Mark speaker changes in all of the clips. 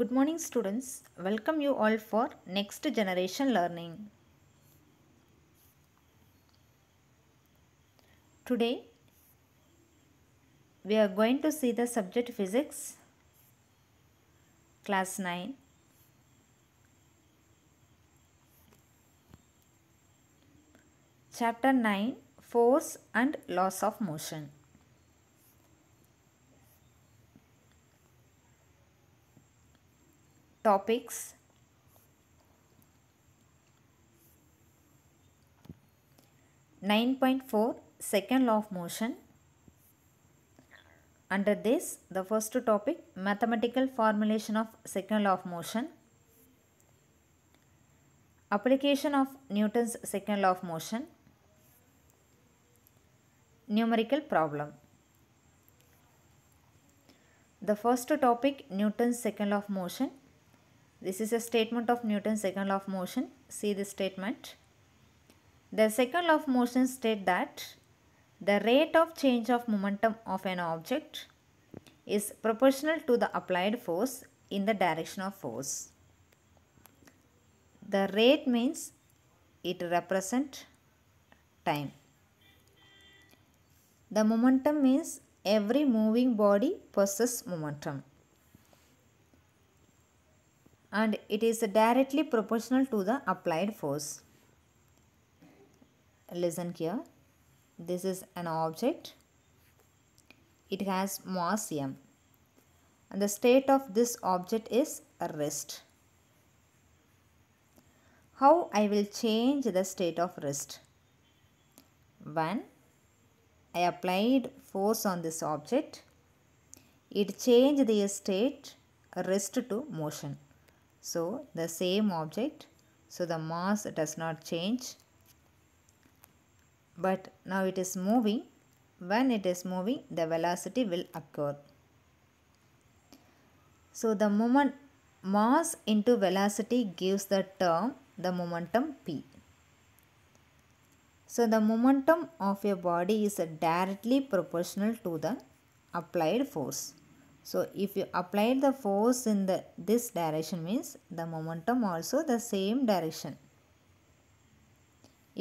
Speaker 1: Good morning students. Welcome you all for next generation learning. Today we are going to see the subject physics class 9. Chapter 9 Force and Loss of Motion. topics Nine point four second law of motion under this the first topic mathematical formulation of second law of motion application of newton's second law of motion numerical problem the first topic newton's second law of motion this is a statement of Newton's second law of motion. See this statement. The second law of motion states that the rate of change of momentum of an object is proportional to the applied force in the direction of force. The rate means it represents time. The momentum means every moving body possesses momentum and it is directly proportional to the applied force. Listen here. This is an object. It has mass m. And the state of this object is rest. How I will change the state of rest? 1. I applied force on this object. It changed the state rest to motion. So the same object, so the mass does not change. But now it is moving. When it is moving, the velocity will occur. So the moment mass into velocity gives the term the momentum p. So the momentum of a body is directly proportional to the applied force. So if you apply the force in the this direction means the momentum also the same direction.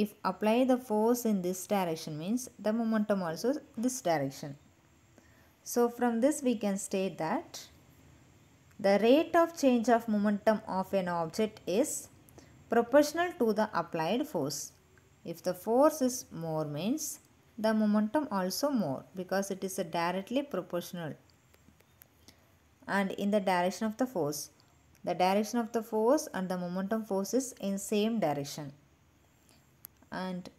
Speaker 1: If apply the force in this direction means the momentum also this direction. So from this we can state that the rate of change of momentum of an object is proportional to the applied force. If the force is more means the momentum also more because it is directly proportional and in the direction of the force. The direction of the force and the momentum force is in same direction. And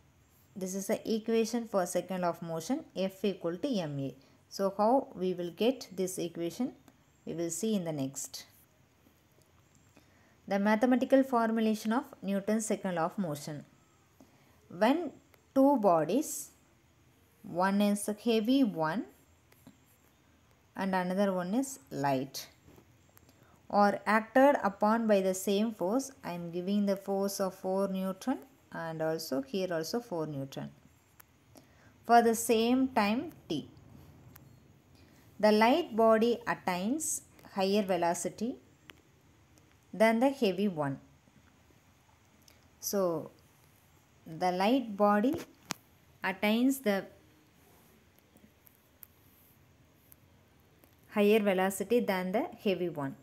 Speaker 1: this is the equation for second of motion F equal to MA. So how we will get this equation we will see in the next. The mathematical formulation of Newton's second law of motion. When two bodies, one is a heavy one and another one is light or acted upon by the same force. I am giving the force of 4 Newton and also here also 4 Newton for the same time t. The light body attains higher velocity than the heavy one. So, the light body attains the higher velocity than the heavy one.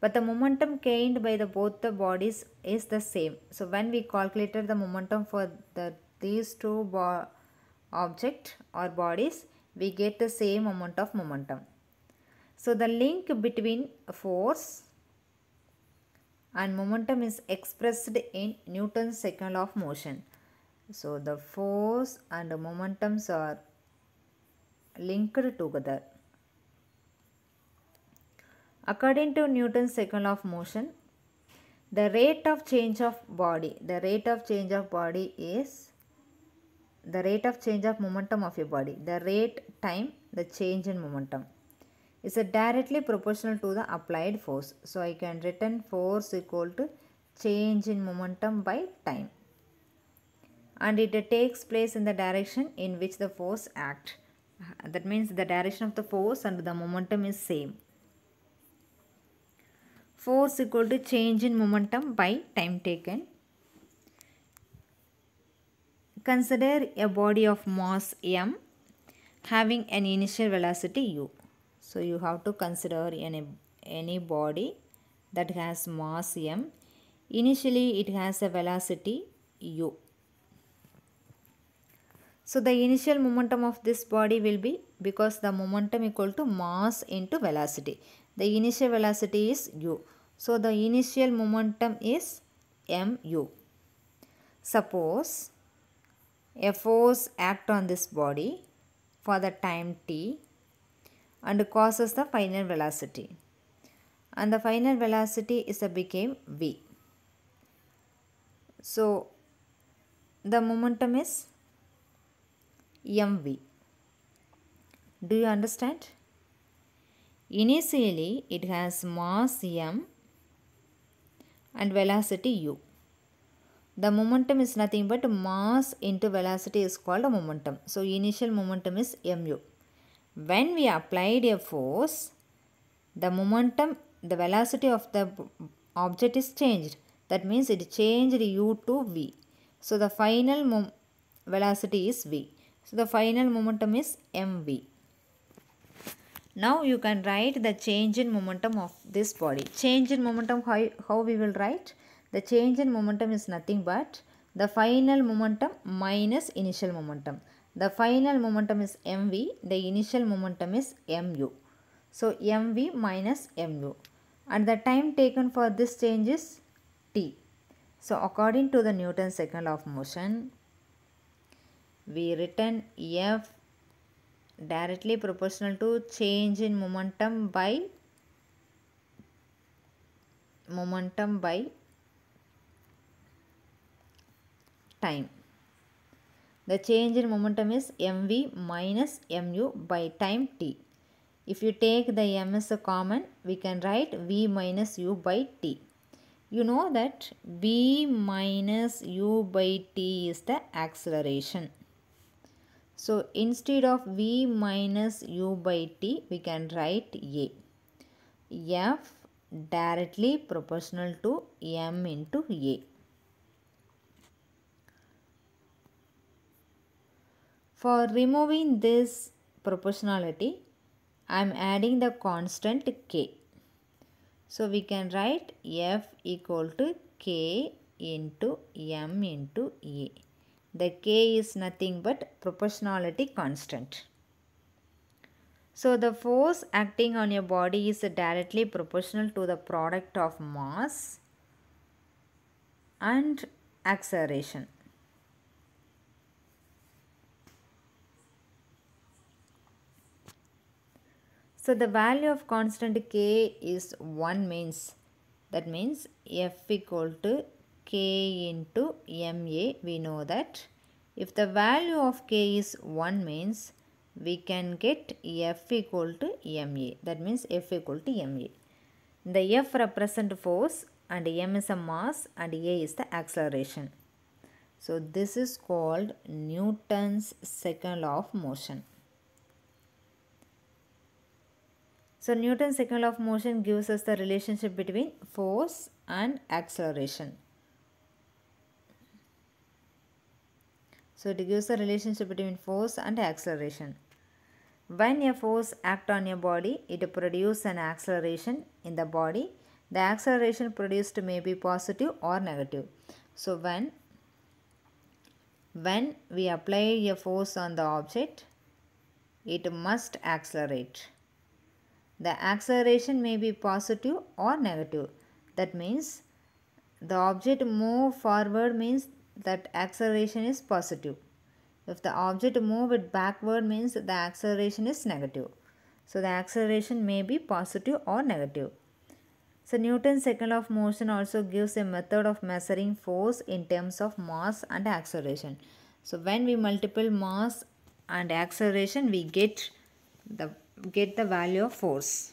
Speaker 1: But the momentum gained by the both the bodies is the same. So when we calculated the momentum for the these two object or bodies, we get the same amount of momentum. So the link between force and momentum is expressed in Newton's second law of motion. So the force and the momentums are linked together. According to Newton's second law of motion, the rate of change of body, the rate of change of body is the rate of change of momentum of your body. The rate time, the change in momentum is directly proportional to the applied force. So I can written force equal to change in momentum by time. And it takes place in the direction in which the force act. That means the direction of the force and the momentum is same force equal to change in momentum by time taken. Consider a body of mass m having an initial velocity u. So you have to consider any, any body that has mass m. Initially it has a velocity u. So the initial momentum of this body will be because the momentum equal to mass into velocity. The initial velocity is u. So, the initial momentum is mu. Suppose a force act on this body for the time t and causes the final velocity. And the final velocity is a became v. So, the momentum is mv. Do you understand? Initially, it has mass m and velocity u. The momentum is nothing but mass into velocity is called a momentum. So, initial momentum is mu. When we applied a force, the momentum, the velocity of the object is changed. That means it changed u to v. So, the final velocity is v. So, the final momentum is mv. Now you can write the change in momentum of this body. Change in momentum, how, how we will write? The change in momentum is nothing but the final momentum minus initial momentum. The final momentum is mv, the initial momentum is mu. So mv minus mu. And the time taken for this change is t. So according to the Newton's second law of motion, we written F directly proportional to change in momentum by momentum by time. The change in momentum is mv minus mu by time t. If you take the m as a common, we can write v minus u by t. You know that v minus u by t is the acceleration. So instead of V minus U by T, we can write A. F directly proportional to M into A. For removing this proportionality, I am adding the constant K. So we can write F equal to K into M into A the k is nothing but proportionality constant. So the force acting on your body is directly proportional to the product of mass and acceleration. So the value of constant k is 1 means that means f equal to k into ma, we know that if the value of k is 1 means we can get f equal to ma. That means f equal to ma. The f represent force and m is a mass and a is the acceleration. So this is called Newton's second law of motion. So Newton's second law of motion gives us the relationship between force and acceleration. So it gives a relationship between force and acceleration. When a force act on a body, it produces an acceleration in the body. The acceleration produced may be positive or negative. So when when we apply a force on the object, it must accelerate. The acceleration may be positive or negative. That means the object move forward means that acceleration is positive. If the object it backward means the acceleration is negative. So the acceleration may be positive or negative. So Newton's second of motion also gives a method of measuring force in terms of mass and acceleration. So when we multiply mass and acceleration we get the get the value of force.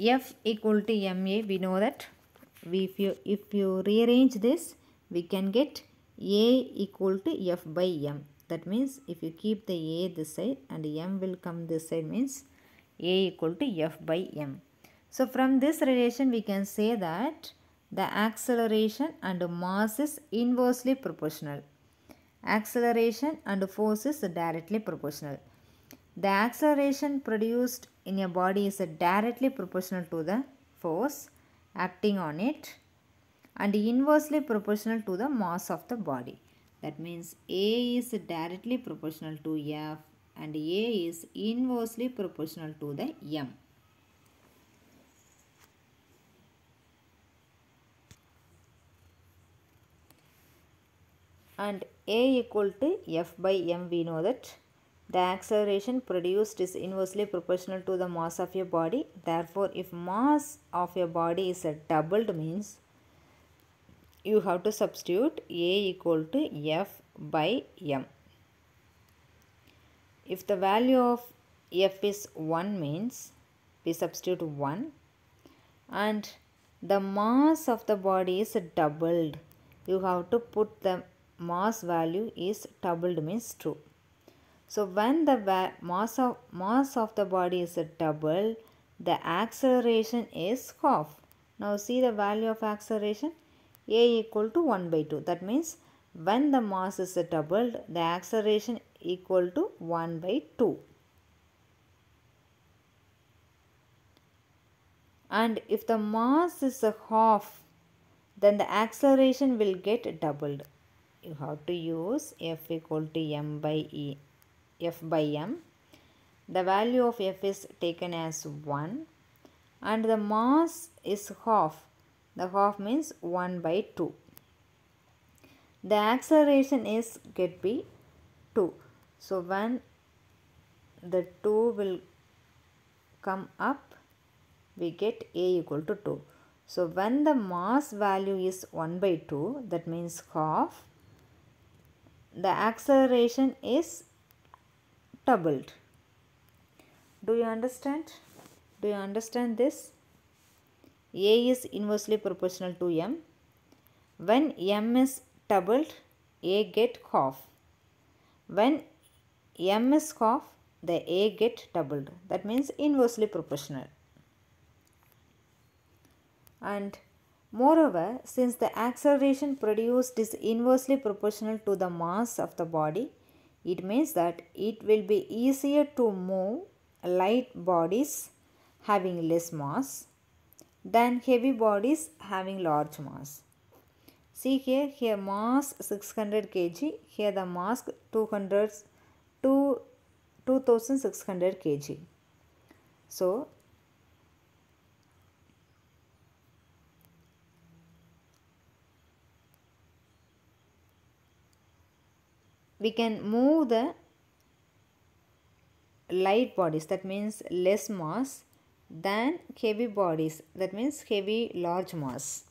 Speaker 1: f equal to ma we know that we, if you if you rearrange this we can get a equal to f by m that means if you keep the a this side and m will come this side means a equal to f by m so from this relation we can say that the acceleration and mass is inversely proportional acceleration and force is directly proportional the acceleration produced in your body is directly proportional to the force acting on it and inversely proportional to the mass of the body. That means A is directly proportional to F and A is inversely proportional to the M. And A equal to F by M we know that the acceleration produced is inversely proportional to the mass of your body. Therefore, if mass of your body is doubled means you have to substitute A equal to F by M. If the value of F is 1 means we substitute 1 and the mass of the body is doubled. You have to put the mass value is doubled means 2. So when the mass of, mass of the body is double, the acceleration is half. Now see the value of acceleration a equal to 1 by 2. That means when the mass is doubled, the acceleration equal to 1 by 2. And if the mass is a half, then the acceleration will get doubled. You have to use F equal to m by e f by m. The value of f is taken as 1 and the mass is half. The half means 1 by 2. The acceleration is get be 2. So when the 2 will come up we get a equal to 2. So when the mass value is 1 by 2 that means half the acceleration is doubled. Do you understand? Do you understand this? A is inversely proportional to M. When M is doubled, A get half. When M is half, the A get doubled. That means inversely proportional. And moreover, since the acceleration produced is inversely proportional to the mass of the body, it means that it will be easier to move light bodies having less mass than heavy bodies having large mass. See here, here mass 600 kg, here the mass 200 2600 kg. So, we can move the light bodies that means less mass than heavy bodies that means heavy large mass.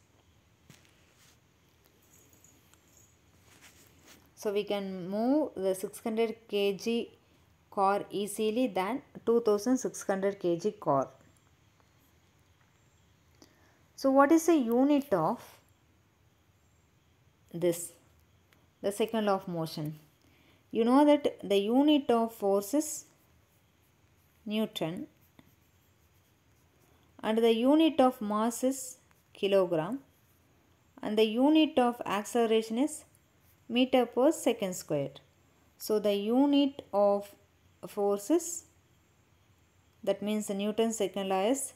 Speaker 1: So we can move the 600 kg car easily than 2600 kg car. So what is the unit of this? The second law of motion. You know that the unit of force is Newton and the unit of mass is kilogram and the unit of acceleration is meter per second squared. So the unit of forces that means the Newton second law is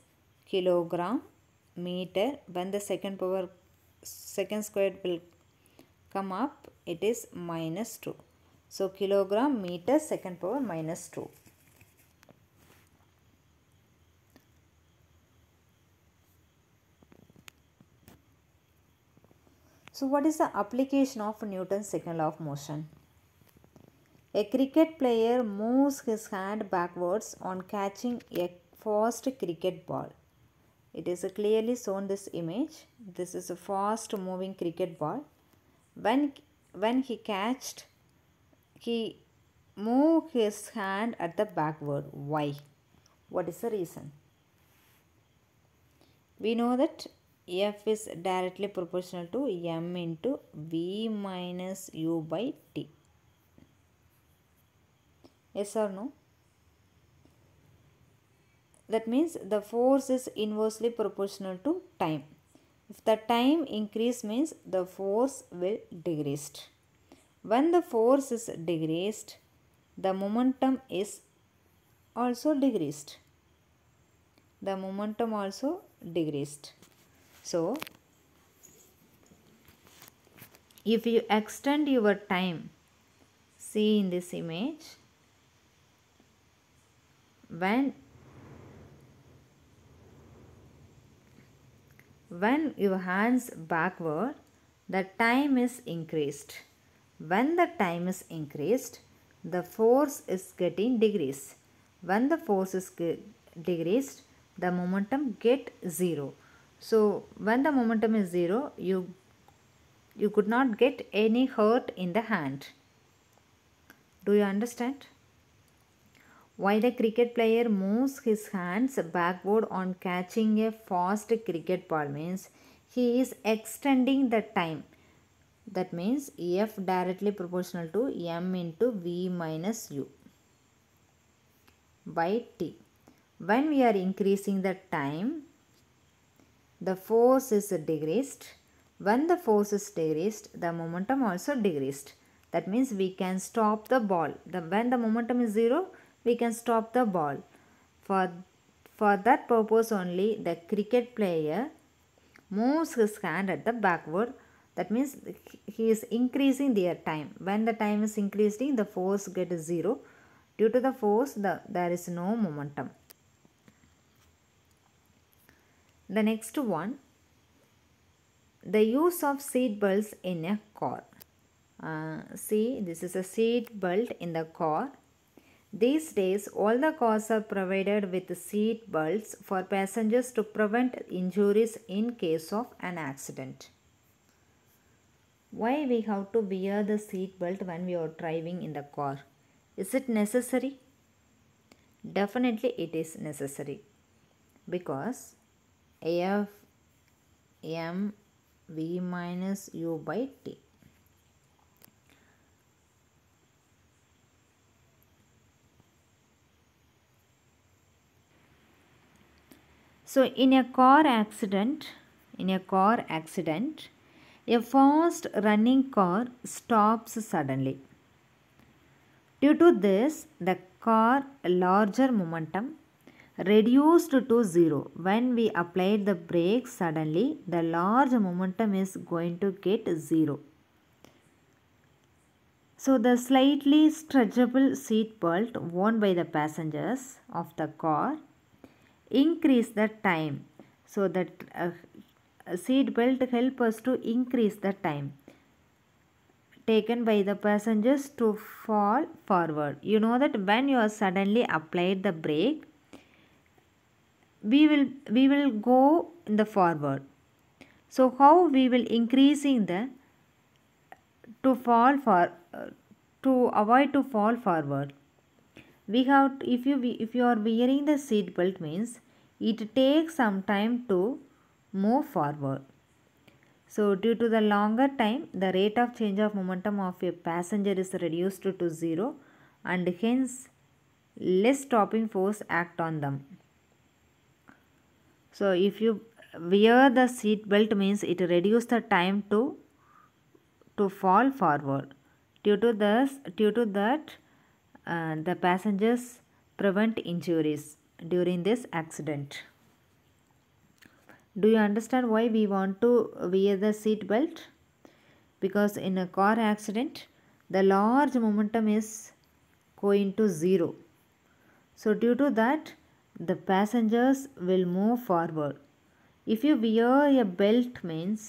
Speaker 1: kilogram meter when the second power second squared will come up it is minus 2. So, kilogram meter second power minus 2. So, what is the application of Newton's second law of motion? A cricket player moves his hand backwards on catching a fast cricket ball. It is clearly shown this image. This is a fast moving cricket ball. When, when he catched he moved his hand at the backward. Why? What is the reason? We know that F is directly proportional to M into V minus U by T. Yes or no? That means the force is inversely proportional to time. If the time increase means the force will decrease. When the force is decreased, the momentum is also decreased. The momentum also decreased. So, if you extend your time, see in this image, when when your hands backward the time is increased when the time is increased, the force is getting decreased. When the force is decreased, the momentum get 0. So, when the momentum is 0, you, you could not get any hurt in the hand. Do you understand? Why the cricket player moves his hands backward on catching a fast cricket ball means he is extending the time that means f directly proportional to m into v minus u by t. When we are increasing the time, the force is decreased. When the force is decreased, the momentum also decreased. That means we can stop the ball. The, when the momentum is zero, we can stop the ball. For, for that purpose only, the cricket player moves his hand at the backward that means he is increasing their time when the time is increasing the force gets zero due to the force the, there is no momentum the next one the use of seat belts in a car uh, see this is a seat belt in the car these days all the cars are provided with seat belts for passengers to prevent injuries in case of an accident why we have to wear the seat belt when we are driving in the car? Is it necessary? Definitely it is necessary because AF M V minus U by T. So in a car accident, in a car accident, a fast running car stops suddenly. Due to this, the car larger momentum reduced to zero. When we applied the brake suddenly, the large momentum is going to get zero. So the slightly stretchable seat belt worn by the passengers of the car increase the time so that uh, seat belt help us to increase the time taken by the passengers to fall forward. You know that when you are suddenly applied the brake, we will we will go in the forward. So how we will increasing the to fall for uh, to avoid to fall forward. We have if you if you are wearing the seat belt means it takes some time to move forward. So due to the longer time, the rate of change of momentum of a passenger is reduced to 0 and hence less stopping force act on them. So if you wear the seat belt means it reduce the time to to fall forward. Due to this, due to that, uh, the passengers prevent injuries during this accident do you understand why we want to wear the seat belt because in a car accident the large momentum is going to zero so due to that the passengers will move forward if you wear a belt means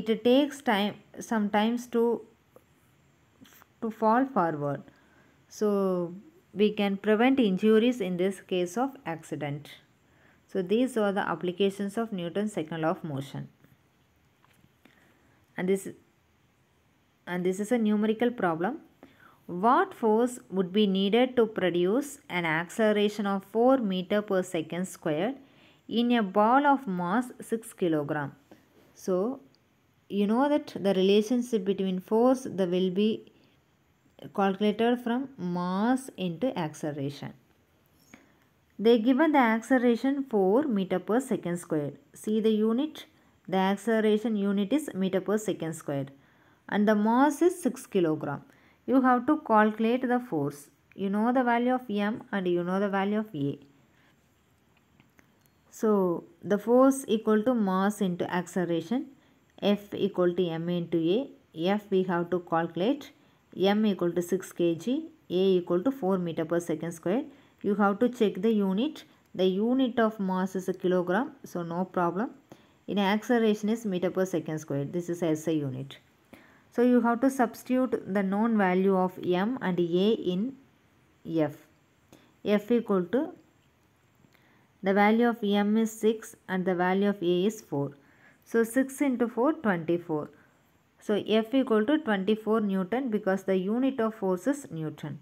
Speaker 1: it takes time sometimes to to fall forward so we can prevent injuries in this case of accident so these are the applications of Newton's second law of motion. And this, and this is a numerical problem. What force would be needed to produce an acceleration of 4 meter per second squared in a ball of mass 6 kilogram? So you know that the relationship between force the will be calculated from mass into acceleration. They given the acceleration 4 meter per second squared. See the unit. The acceleration unit is meter per second squared. And the mass is 6 kilogram. You have to calculate the force. You know the value of M and you know the value of A. So, the force equal to mass into acceleration. F equal to M into A. F we have to calculate. M equal to 6 kg. A equal to 4 meter per second squared you have to check the unit the unit of mass is a kilogram so no problem in acceleration is meter per second square this is SI unit so you have to substitute the known value of m and a in f f equal to the value of m is 6 and the value of a is 4 so 6 into 4 24 so f equal to 24 newton because the unit of force is newton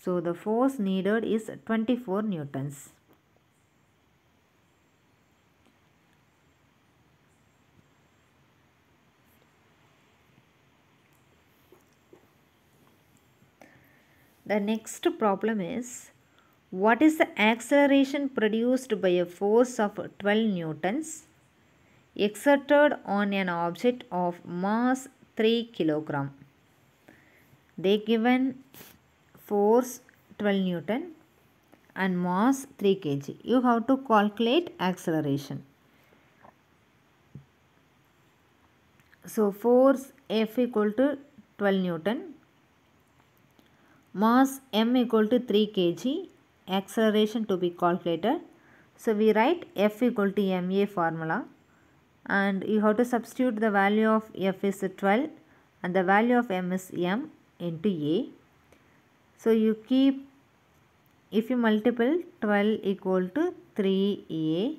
Speaker 1: so the force needed is 24 newtons. The next problem is what is the acceleration produced by a force of 12 newtons exerted on an object of mass 3 kilogram? They given force 12 Newton and mass 3 kg. You have to calculate acceleration. So force F equal to 12 Newton, mass M equal to 3 kg, acceleration to be calculated. So we write F equal to MA formula and you have to substitute the value of F is 12 and the value of M is M into A so you keep if you multiply 12 equal to 3a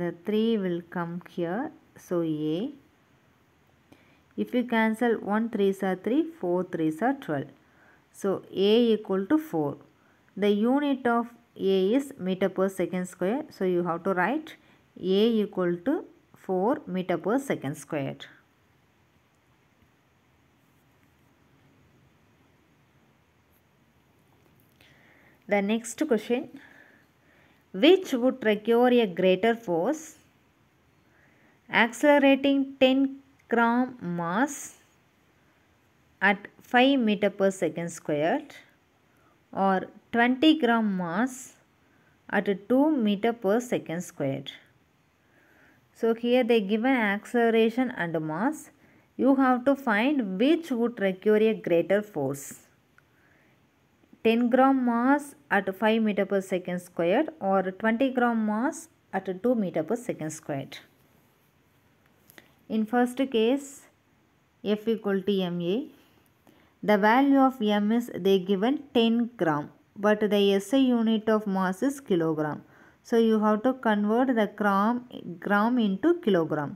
Speaker 1: the 3 will come here so a if you cancel 1 3s are 3 4 3s are 12 so a equal to 4 the unit of a is meter per second square so you have to write a equal to 4 meter per second squared The next question which would require a greater force? Accelerating 10 gram mass at 5 meter per second squared or 20 gram mass at 2 meter per second squared. So here they give an acceleration and mass. You have to find which would require a greater force. 10 gram mass at 5 meter per second squared or 20 gram mass at 2 meter per second squared. In first case, F equal to MA. The value of M is they given 10 gram but the SI unit of mass is kilogram. So you have to convert the gram, gram into kilogram.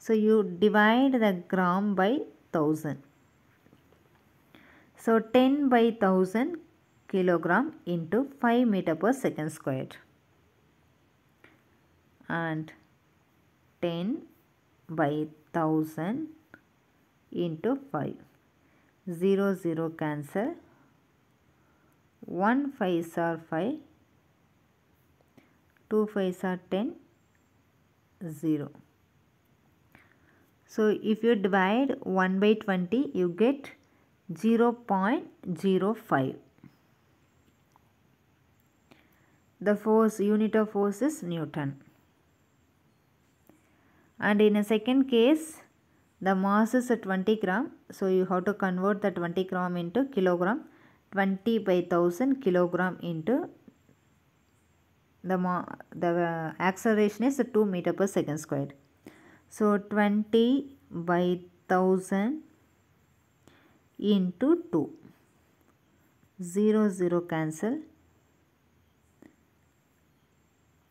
Speaker 1: So you divide the gram by 1000. So 10 by 1000 kilogram into 5 meter per second squared and 10 by 1000 into 5 0 0 cancel 1 five are 5 2 5 are 10 0 so if you divide 1 by 20 you get 0 0.05 The force, unit of force is Newton. And in a second case, the mass is a 20 gram. So you have to convert the 20 gram into kilogram. 20 by 1000 kilogram into the, ma the uh, acceleration is a 2 meter per second squared. So 20 by 1000 into 2. 0 0 cancel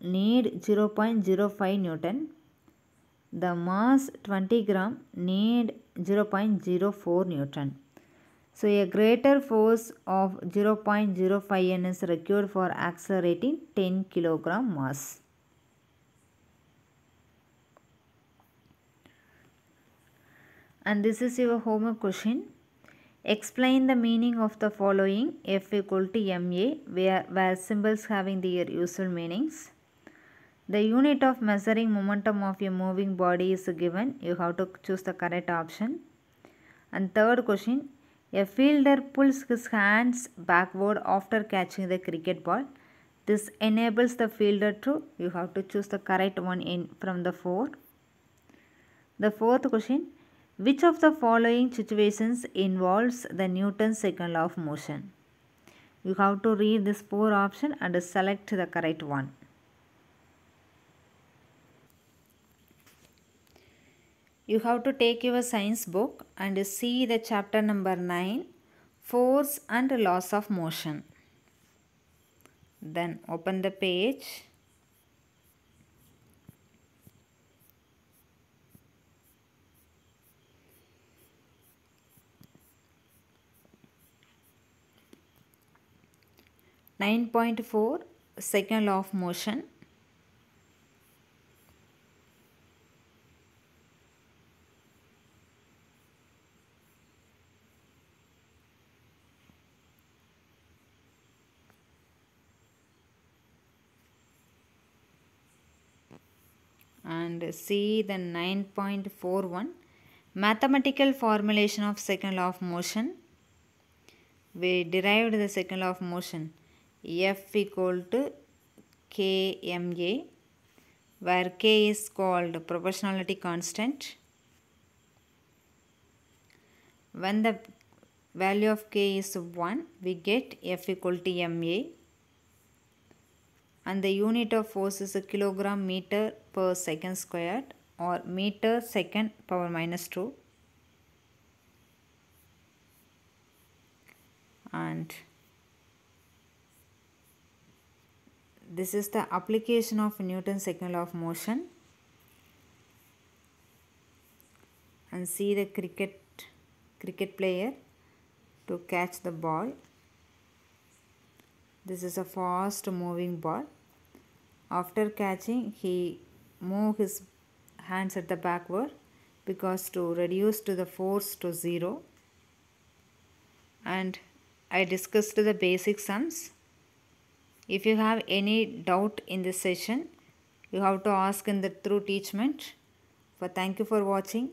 Speaker 1: need 0.05 Newton. The mass 20 gram need 0.04 Newton. So a greater force of 0.05 N is required for accelerating 10 kilogram mass. And this is your homework question. Explain the meaning of the following F equal to MA where, where symbols having their usual meanings. The unit of measuring momentum of a moving body is given. You have to choose the correct option. And third question, a fielder pulls his hands backward after catching the cricket ball. This enables the fielder to, you have to choose the correct one in from the four. The fourth question, which of the following situations involves the Newton's second law of motion? You have to read this four option and select the correct one. you have to take your science book and see the chapter number 9 force and loss of motion then open the page Nine point four second law of motion See the 9.41 Mathematical formulation of second law of motion we derived the second law of motion F equal to KMA where K is called proportionality constant when the value of K is 1 we get F equal to MA and the unit of force is a kilogram meter per second squared or meter second power minus 2 and this is the application of Newton's second law of motion and see the cricket cricket player to catch the ball this is a fast moving ball after catching he move his hands at the backward because to reduce to the force to 0 and I discussed the basic sums. If you have any doubt in this session, you have to ask in the through teachment. But thank you for watching.